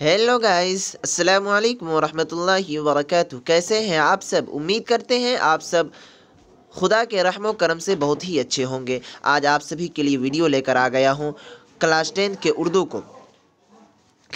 hello guys अस्सलाम वालेकुम रहमतुल्लाहि वरकatuh कैसे हैं आप सब उम्मीद करते हैं आप सब खुदा के रहम करम से बहुत ही अच्छे होंगे आज आप सभी के लिए वीडियो लेकर आ गया हूँ क्लास टेंथ के उर्दू को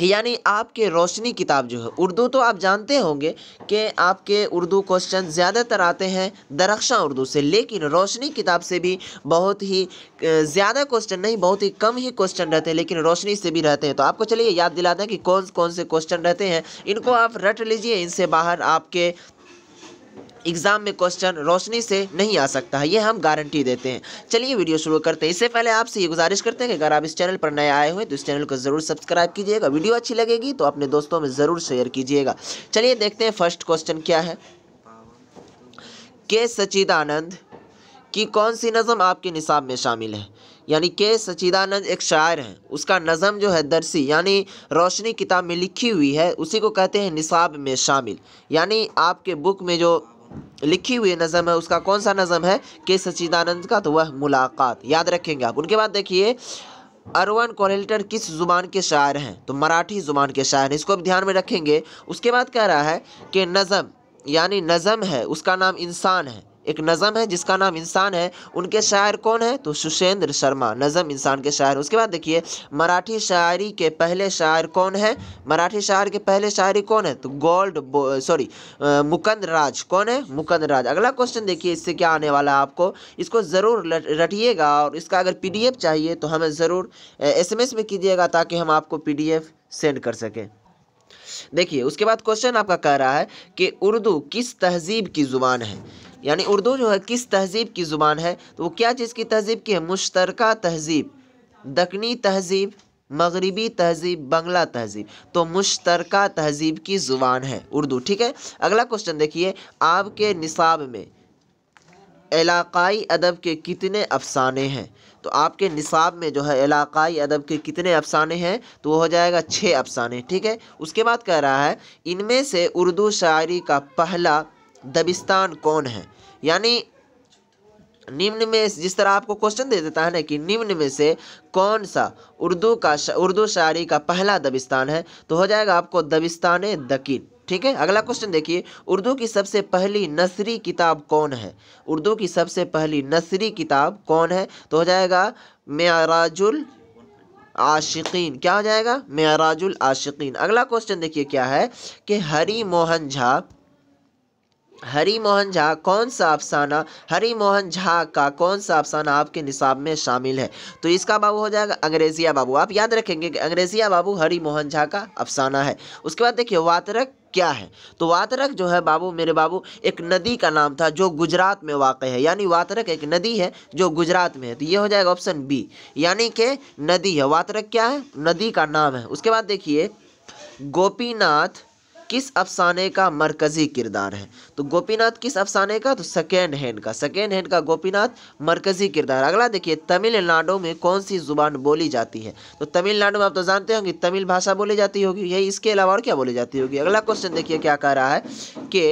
यानी आपके रोशनी किताब जो है उर्दू तो आप जानते होंगे कि आपके उर्दू क्वेश्चन ज़्यादातर आते हैं दरख्शा उर्दू से लेकिन रोशनी किताब से भी बहुत ही ज़्यादा क्वेश्चन नहीं बहुत ही कम ही क्वेश्चन रहते हैं लेकिन रोशनी से भी रहते हैं तो आपको चलिए याद दिलाते हैं कि कौन कौन से क्वेश्चन रहते हैं इनको आप रट लीजिए इनसे बाहर आपके एग्ज़ाम में क्वेश्चन रोशनी से नहीं आ सकता है ये हम गारंटी देते हैं चलिए वीडियो शुरू करते हैं इससे पहले आपसे ये गुजारिश करते हैं कि अगर आप इस चैनल पर नए आए हुए तो इस चैनल को ज़रूर सब्सक्राइब कीजिएगा वीडियो अच्छी लगेगी तो अपने दोस्तों में ज़रूर शेयर कीजिएगा चलिए देखते हैं फर्स्ट क्वेश्चन क्या है के सचिदानंद की कौन सी नज़म आपके निसाब में शामिल है यानी के सचिदानंद एक शायर हैं उसका नज़म जो है दरसी यानी रोशनी किताब में लिखी हुई है उसी को कहते हैं निसाब में शामिल यानी आपके बुक में जो लिखी हुई नज़म है उसका कौन सा नज़म है के सच्चिदानंद का तो वह मुलाकात याद रखेंगे आप उनके बाद देखिए अरवन कोहलटर किस ज़ुबान के शायर हैं तो मराठी ज़ुबान के शायर हैं इसको आप ध्यान में रखेंगे उसके बाद कह रहा है कि नज़म यानी नज़म है उसका नाम इंसान है एक नज़म है जिसका नाम इंसान है उनके शायर कौन है तो सुशेंद्र शर्मा नज़म इंसान के शायर उसके बाद देखिए मराठी शायरी के पहले शायर कौन है मराठी शायर के पहले शायरी कौन है तो गोल्ड सॉरी मुकंद राज कौन है मुकंद राज अगला क्वेश्चन देखिए इससे क्या आने वाला है आपको इसको ज़रूर रटिएगा और इसका अगर पी चाहिए तो हमें ज़रूर एस में कीजिएगा ताकि हम आपको पी सेंड कर सकें देखिए उसके बाद क्वेश्चन आपका कह रहा है कि उर्दू किस तहजीब की ज़ुबान है यानी उर्दू जो है किस तहजीब की ज़ुबान है तो वो क्या चीज़ की तहजीब की है मुश्तरक तहजीब दकनी तहजीब मगरबी तहजीब बंगला तहजीब तो मुश्तरक तहजीब की ज़ुबान है उर्दू ठीक है अगला क्वेश्चन देखिए आपके निसाब में इलाकई अदब के कितने अफसाने हैं तो आपके निसाब में जो है इलाकई अदब के कितने अफसाने हैं तो वो हो जाएगा छः अफसाने ठीक है उसके बाद कह रहा है इनमें से उर्दू शायरी का पहला दबिस्तान कौन है यानी निम्न में जिस तरह आपको क्वेश्चन दे देता है ना कि निम्न में से कौन सा उर्दू का शा, उर्दू शायरी का पहला दबिस्तान है तो हो जाएगा आपको दबिस्तान दकीन ठीक है अगला क्वेश्चन देखिए उर्दू की सबसे पहली नसरी किताब कौन है उर्दू की सबसे पहली नसरी किताब कौन है तो हो जाएगा मेराजुल आशिकीन क्या हो जाएगा मेराजुल आशिकीन अगला क्वेश्चन देखिए क्या है कि हरी मोहन झा हरी मोहन झा कौन सा अफसाना हरी मोहन झा का कौन सा अफसाना आपके निसाब में शामिल है तो इसका बाबू हो जाएगा अंग्रेजिया बाबू आप याद रखेंगे कि अंग्रेजिया बाबू हरी मोहन झा का अफसाना है उसके बाद देखिए वातरक क्या है तो वातरक जो है बाबू मेरे बाबू एक नदी का नाम था जो गुजरात में वाक़ है यानी वातरक एक नदी है जो गुजरात में है तो ये हो जाएगा ऑप्शन बी यानी कि नदी है वातरक क्या है नदी का नाम है उसके बाद देखिए गोपीनाथ किस अफसाने का मरकज़ी किरदार है तो गोपीनाथ किस अफसाने का तो सेकेंड हैंड का सेकेंड हैंड का गोपीनाथ मरकज़ी किरदार अगला देखिए तमिलनाडु में कौन सी ज़ुबान बोली जाती है तो तमिलनाडु में आप तो जानते होंगे तमिल भाषा बोली जाती होगी यही इसके अलावा और क्या बोली जाती होगी अगला क्वेश्चन देखिए क्या कह रहा है कि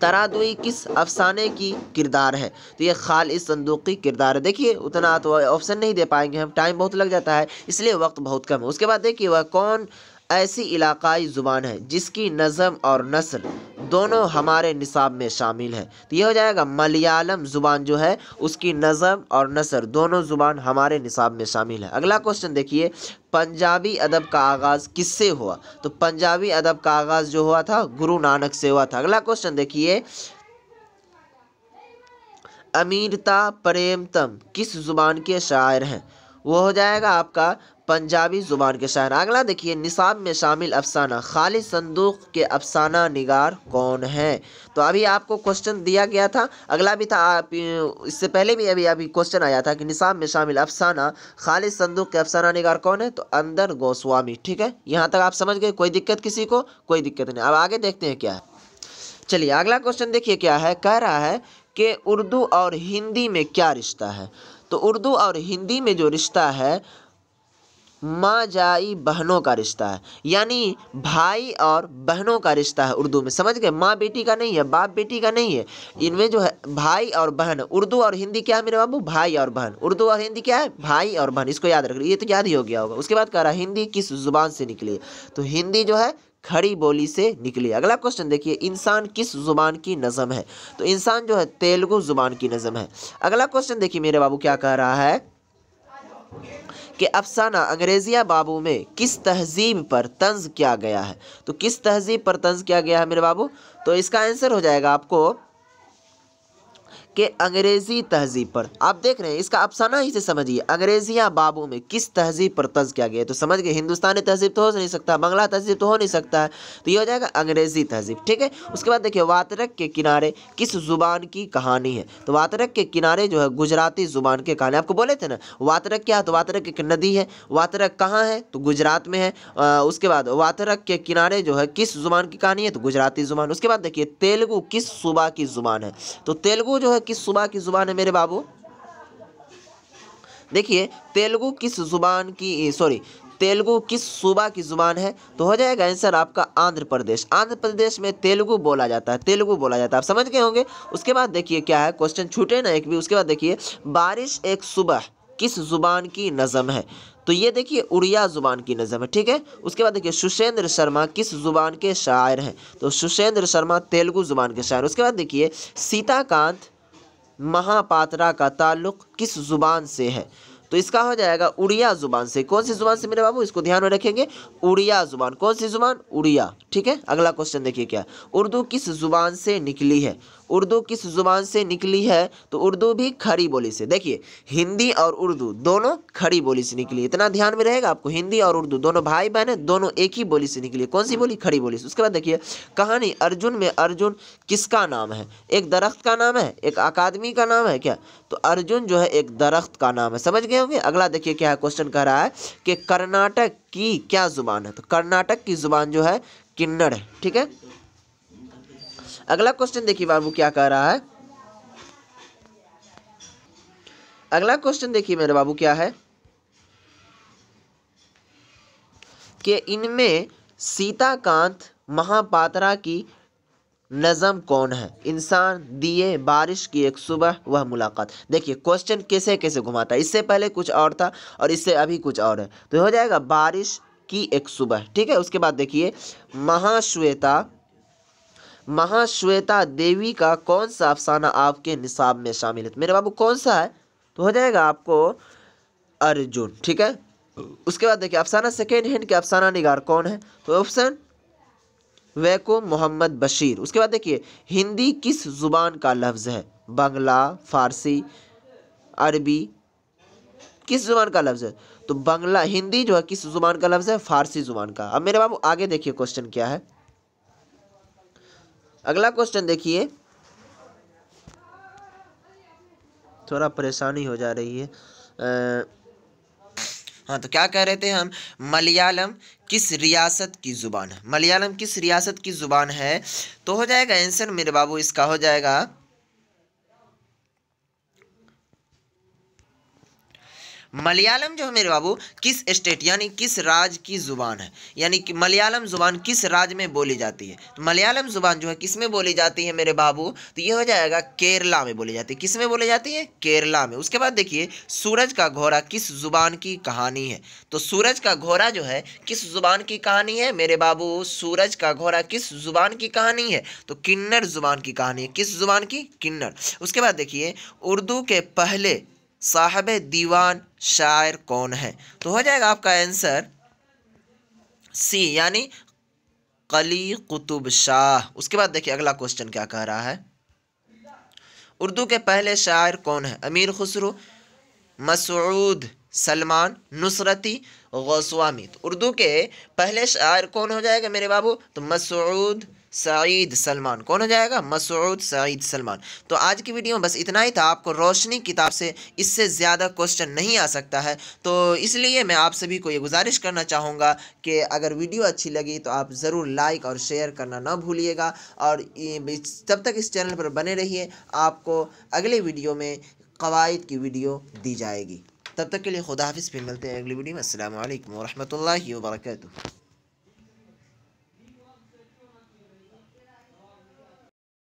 तरादुई किस अफसाने की किरदार है तो ये खालिस संदूकी किरदार है देखिए उतना तो ऑप्शन नहीं दे पाएंगे हम टाइम बहुत लग जाता है इसलिए वक्त बहुत कम है उसके बाद देखिए वह कौन ऐसी इलाकाई ज़ुबान है जिसकी नज़म और नसल दोनों हमारे निसाब में शामिल है तो ये हो जाएगा मलयालम ज़ुबान जो है उसकी नज़म और नसर दोनों ज़ुबान हमारे निसाब में शामिल है अगला क्वेश्चन देखिए पंजाबी अदब का आगाज़ किससे हुआ तो पंजाबी अदब का आगाज़ जो हुआ था गुरु नानक से हुआ था अगला क्वेश्चन देखिए अमीरता प्रेमतम किस ज़ुबान के शायर हैं वो हो जाएगा आपका पंजाबी ज़ुबान के शायर अगला देखिए निसाब में शामिल अफसाना खालिद संदूक के अफसाना निगार कौन है तो अभी आपको क्वेश्चन दिया गया था अगला भी था आप इससे पहले भी अभी अभी क्वेश्चन आया था कि निसाब में शामिल अफसाना खालिद संदूक के अफसाना निगार कौन है तो अंदर गोस्वामी ठीक है यहाँ तक आप समझ गए कोई दिक्कत किसी को कोई दिक्कत नहीं अब आगे देखते हैं क्या है चलिए अगला क्वेश्चन देखिए क्या है कह रहा है कि उर्दू और हिंदी में क्या रिश्ता है तो उर्दू और हिंदी में जो रिश्ता है माँ जाई बहनों का रिश्ता है यानी भाई और बहनों का रिश्ता है उर्दू में समझ गए माँ बेटी का नहीं है बाप बेटी का नहीं है इनमें जो है भाई और बहन उर्दू और हिंदी क्या है मेरे बाबू भाई और बहन उर्दू और हिंदी क्या है भाई और बहन इसको याद रख ये तो याद ही हो गया होगा उसके बाद कह रहा है हिंदी किस जुबान से निकली तो हिंदी जो है खड़ी बोली से निकली अगला क्वेश्चन देखिए इंसान किस जुबान की नज़म है तो इंसान जो है तेलुगु जुबान की नज़म है अगला क्वेश्चन देखिए मेरे बाबू क्या कह रहा है कि अफसाना अंग्रेज़िया बाबू में किस तहजीब पर तंज किया गया है तो किस तहजीब पर तंज किया गया है मेरे बाबू तो इसका आंसर हो जाएगा आपको के अंग्रेज़ी तहजीब पर आप देख रहे हैं इसका अफसाना ही से समझिए अंग्रेजियाँ बाबू में किस तहजीब पर तर्ज किया गया तो समझ गए हिंदुस्तानी तहजीब तो हो नहीं सकता बंगला तहजीब तो हो नहीं सकता है तो ये हो जाएगा अंग्रेज़ी तहजीब ठीक है उसके बाद देखिए वातरक के किनारे किस ज़ुबान की कहानी है तो वातरक के किनारे जो है गुजराती ज़ुबान की कहानी आपको बोले थे ना वातरक क्या तो वातरक एक नदी है वातरक कहाँ है तो गुजरात में है उसके बाद वातरक के किनारे जो है किस ज़ुबान की कहानी है तो गुजराती ज़ुबान उसके बाद देखिए तेलुगु किस सूबा की ज़ुबान है तो तेलुगु जो है किस सुबह की ज़ुबान है मेरे बाबू देखिए तेलुगु किस ज़ुबान की सॉरी तेलुगु किस सूबा की ज़ुबान है तो हो जाएगा आंसर आपका आंध्र प्रदेश आंध्र प्रदेश में तेलुगु बोला जाता है तेलुगु बोला जाता है आप समझ गए होंगे उसके बाद देखिए क्या है क्वेश्चन छूटे ना एक भी उसके बाद देखिए बारिश एक सुबह किस ज़ुबान की नज़म है तो ये देखिए उड़िया ज़ुबान की नज़म है ठीक है उसके बाद देखिए सुशेंद्र शर्मा किस ज़ुबान के शायर हैं तो सुशेंद्र शर्मा तेलुगु ज़ुबान के शायर उसके बाद देखिए सीताकांत महापात्रा का ताल्लुक किस ज़ुबान से है तो इसका हो जाएगा उड़िया ज़ुबान से कौन सी ज़ुबान से मेरे बाबू इसको ध्यान में रखेंगे उड़िया ज़ुबान कौन सी ज़ुबान उड़िया ठीक है अगला क्वेश्चन देखिए क्या उर्दू किस ज़ुबान से निकली है उर्दू किस ज़ुबान से निकली है तो उर्दू भी खड़ी बोली से देखिए हिंदी और उर्दू दोनों खड़ी बोली से निकली इतना ध्यान में रहेगा आपको हिंदी और उर्दू दोनों भाई बहन है दोनों एक ही बोली से निकली कौन सी बोली खड़ी बोली से उसके बाद देखिए कहानी अर्जुन में अर्जुन किसका नाम है एक दरख्त का नाम है एक अकादमी का नाम है क्या तो अर्जुन जो है एक दरख्त का नाम है समझ गए होंगे अगला देखिए क्या है क्वेश्चन कह रहा है कि कर्नाटक की क्या ज़ुबान है तो कर्नाटक की ज़ुबान जो है किन्नड़ है ठीक है अगला क्वेश्चन देखिए बाबू क्या कह रहा है अगला क्वेश्चन देखिए मेरे बाबू क्या है कि इनमें सीताकांत महापात्रा की नज़म कौन है इंसान दिए बारिश की एक सुबह वह मुलाकात देखिए क्वेश्चन कैसे कैसे घुमाता है इससे पहले कुछ और था और इससे अभी कुछ और है तो हो जाएगा बारिश की एक सुबह ठीक है उसके बाद देखिए महाश्वेता महाश्वेता देवी का कौन सा अफसाना आपके निसाब में शामिल है तो मेरे बाबू कौन सा है तो हो जाएगा आपको अर्जुन ठीक है उसके बाद देखिए अफसाना सेकेंड हैंड के अफसाना निगार कौन है तो ऑप्शन वैको मोहम्मद बशीर उसके बाद देखिए हिंदी किस ज़ुबान का लफ्ज़ है बंगला फारसी अरबी किस ज़ुबान का लफ्ज़ है तो बंगला हिंदी जो है किस ज़ुबान का लफ्ज़ है फारसी ज़ुबान का अब मेरे बाबू आगे देखिए क्वेश्चन क्या है अगला क्वेश्चन देखिए थोड़ा परेशानी हो जा रही है आ, हाँ तो क्या कह रहे थे हम मलयालम किस रियासत की ज़ुबान है मलयालम किस रियासत की ज़ुबान है तो हो जाएगा आंसर मेरे बाबू इसका हो जाएगा मलयालम जो है मेरे बाबू किस स्टेट यानी किस राज्य की ज़ुबान है यानी कि मलयालम ज़ुबान किस राज्य में बोली जाती है तो मलयालम ज़ुबान जो है किस में बोली जाती है मेरे बाबू तो ये हो जाएगा केरला में बोली जाती है किस में बोली जाती है केरला में उसके बाद देखिए सूरज का घोड़ा किस ज़ुबान की कहानी है तो सूरज का घोड़ा जो है किस ज़ुबान की कहानी है मेरे बाबू सूरज का घोड़ा किस ज़ुबान की कहानी है तो किन्नर ज़ुबान की कहानी है किस ज़ुबान की किन्नर उसके बाद देखिए उर्दू के पहले साहब दीवान शायर कौन है तो हो जाएगा आपका आंसर सी यानी कली कुतुब शाह उसके बाद देखिए अगला क्वेश्चन क्या कह रहा है उर्दू के पहले शायर कौन है अमीर खुसरू मसूद सलमान नुसरती गोस्वामी तो उर्दू के पहले शायर कौन हो जाएगा मेरे बाबू तो मसूद सईद सलमान कौन हो जाएगा मसूद सईद सलमान तो आज की वीडियो में बस इतना ही था आपको रोशनी किताब से इससे ज़्यादा क्वेश्चन नहीं आ सकता है तो इसलिए मैं आप सभी को ये गुजारिश करना चाहूँगा कि अगर वीडियो अच्छी लगी तो आप ज़रूर लाइक और शेयर करना ना भूलिएगा और तब तक इस चैनल पर बने रहिए आपको अगले वीडियो में कवायद की वीडियो दी जाएगी तब तक के लिए खुदा हाफिज़ फिर मिलते हैं अगली वीडियो में असल वरहमल वर्क